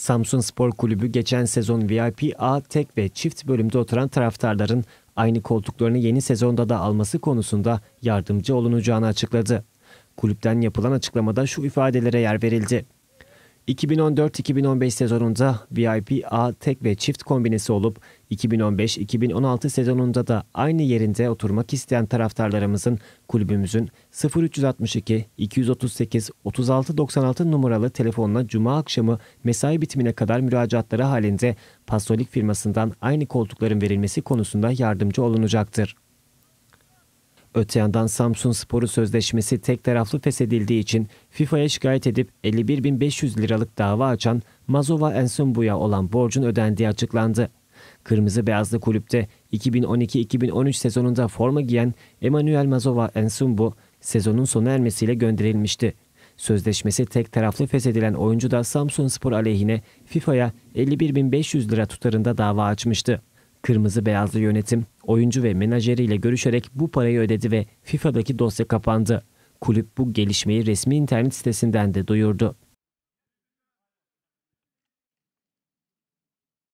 Samsun Spor Kulübü geçen sezon VIP A, tek ve çift bölümde oturan taraftarların aynı koltuklarını yeni sezonda da alması konusunda yardımcı olunacağını açıkladı. Kulüpten yapılan açıklamada şu ifadelere yer verildi. 2014-2015 sezonunda VIP A tek ve çift kombinesi olup 2015-2016 sezonunda da aynı yerinde oturmak isteyen taraftarlarımızın kulübümüzün 0362 238 3696 numaralı telefonla cuma akşamı mesai bitimine kadar müracaatları halinde pastolik firmasından aynı koltukların verilmesi konusunda yardımcı olunacaktır. Öte yandan Samsun Spor'u sözleşmesi tek taraflı feshedildiği için FIFA'ya şikayet edip 51.500 liralık dava açan Mazova Ensumbu'ya olan borcun ödendiği açıklandı. Kırmızı Beyazlı kulüpte 2012-2013 sezonunda forma giyen Emanuel Mazova Ensumbu sezonun sona ermesiyle gönderilmişti. Sözleşmesi tek taraflı feshedilen oyuncu da Samsun Spor aleyhine FIFA'ya 51.500 lira tutarında dava açmıştı. Kırmızı beyazlı yönetim oyuncu ve menajeriyle görüşerek bu parayı ödedi ve FIFA'daki dosya kapandı. Kulüp bu gelişmeyi resmi internet sitesinden de duyurdu.